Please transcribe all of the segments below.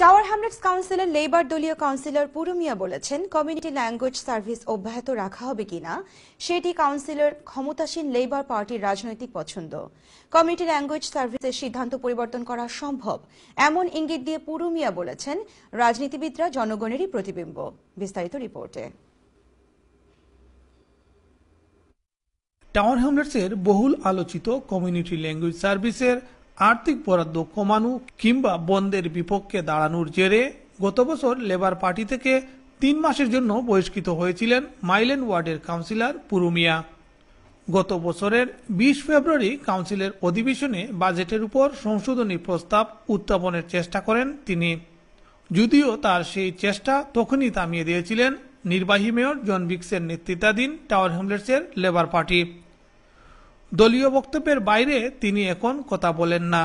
Tower Hamlets কাউন্সিলের Labour দলীয় councillor Purumiya বলেছেন কমিউনিটি ল্যাঙ্গুয়েজ সার্ভিস অব্যাহত রাখা হবে কিনা সেটি কাউন্সিলর ক্ষমতাসীন লেবার পার্টির রাজনৈতিক পছন্দ কমিউনিটি ল্যাঙ্গুয়েজ সার্ভিসের সিদ্ধান্ত পরিবর্তন করা সম্ভব এমন ইঙ্গিত দিয়ে পুরুমিয়া বলেছেন রাজনীতিবিদরা জনগণেরই প্রতিবিম্ব বিস্তারিত রিপোর্টে টাওয়ার হ্যামলেটসের বহুল আলোচিত কমিউনিটি ল্যাঙ্গুয়েজ সার্ভিসের আর্থিক বরাদ্দ কমানো কিংবা বন্ধের বিপক্ষে দাঁড়ানোর জেরে গত বছর লেবার পার্টি থেকে তিন মাসের জন্য বহিষ্কৃত হয়েছিলেন মাইলেন ওয়ার্ডের কাউন্সিলর পুরুমিয়া গত বছরের বিশ ফেব্রুয়ারি কাউন্সিলের অধিবেশনে বাজেটের উপর সংশোধনী প্রস্তাব উত্থাপনের চেষ্টা করেন তিনি যদিও তার সেই চেষ্টা তখনই থামিয়ে দিয়েছিলেন নির্বাহী মেয়র জন বিক্সের নেতৃত্বাধীন টাওয়ার হ্যামলেটসের লেবার পার্টি দলীয় বক্তব্যের বাইরে তিনি এখন কথা বলেন না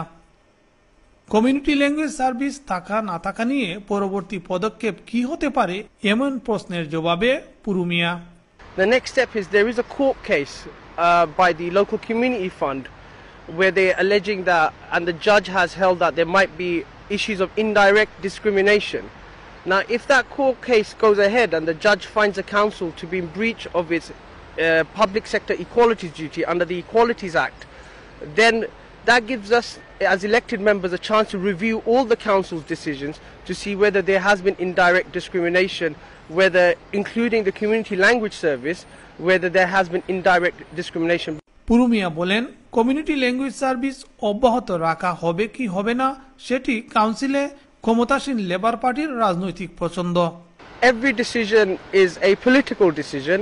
কমিউনিটি ল্যাঙ্গুয়েজ সার্ভিস থাকা না থাকা নিয়ে পরবর্তী পদক্ষেপ কি হতে পারে এমন প্রশ্নের জবাবে পুরুমিয়া The next step is there is a court case uh, by the local community fund where they're alleging that and the judge has held that there might be issues of indirect discrimination. Now if that court case goes ahead and the judge finds the council to be in breach of its Public Sector Equality Duty under the Equalities Act, then that gives us, as elected members, a chance to review all the council's decisions to see whether there has been indirect discrimination, whether, including the community language service, whether there has been indirect discrimination. পুরুমিয়া বলেন community language service অব্যাহত রাখা হবে কি হবে না সেটি কাউন্সিলে ক্ষমতাসীন লেবার পার্টির রাজনৈতিক পছন্দ Every decision is a political decision.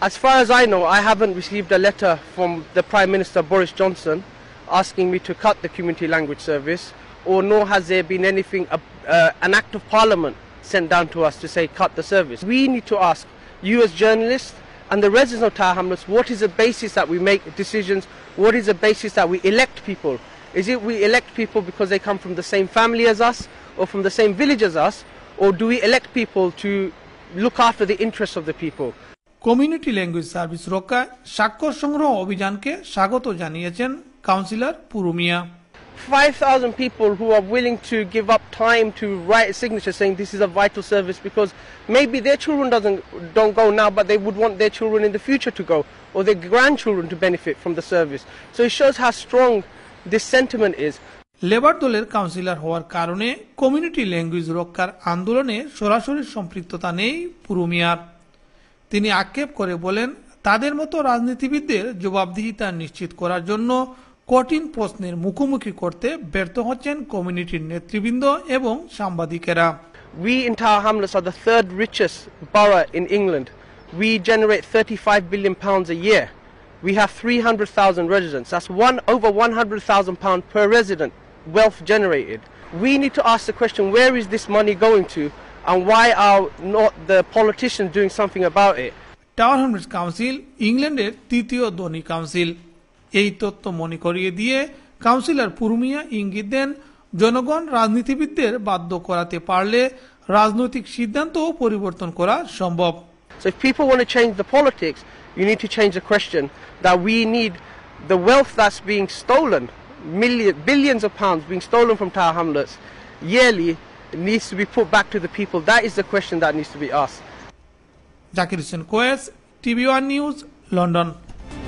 As far as I know, I haven't received a letter from the Prime Minister Boris Johnson asking me to cut the community language service, or nor has there been anything, uh, uh, an act of parliament sent down to us to say cut the service. We need to ask you as journalists and the residents of Tower Hamlets what is the basis that we make decisions, what is the basis that we elect people. Is it we elect people because they come from the same family as us or from the same village as us, or do we elect people to look after the interests of the people? Community language service রক্ষায় স্বাক্ষর সংগ্রহ অভিযানকে স্বাগত জানিয়েছেন councillor Purumiya 5,000 people who are willing to give up time to write a signature saying this is a vital service because maybe their children doesn't, don't go now, but they would want their children in the future to go or their grandchildren to benefit from the service. So it shows how strong this sentiment is. Labour দলের councillor হওয়ার কারণে community language রক্ষার আন্দোলনে সরাসরি সম্পৃক্ততা নেই পুরুমিয়ার তিনি আক্ষেপ করে বলেন তাদের মতো রাজনীতিবিদদের জবাবদিহিতা নিশ্চিত করার জন্য কঠিন প্রশ্নের মুখোমুখি করতে ব্যর্থ হচ্ছেন কমিউনিটির নেতৃবৃন্দ এবং সাংবাদিকেরা We in Tower Hamlets are the third richest borough in England. We generate 35 billion pounds a year. We have 300,000 residents. That's one over 100,000 pound per resident wealth generated. We need to ask the question, where is this money going to? and why are not the politicians doing something about it? Tower Hamlets council ইংল্যান্ডের তৃতীয় ধনী council এই তথ্য মনে করিয়ে দিয়ে councillor পুরমিয়া ইঙ্গিত দেন জনগণ রাজনীতিবিদদের বাধ্য করাতে পারলে রাজনৈতিক সিদ্ধান্ত পরিবর্তন করা সম্ভব So if people want to change the politics, you need to change the question that we need the wealth that's being stolen, million, billions of pounds being stolen from Tower Hamlets yearly needs to be put back to the people? That is the question that needs to be asked. Jackie Hussain Coes, TV1 News, London.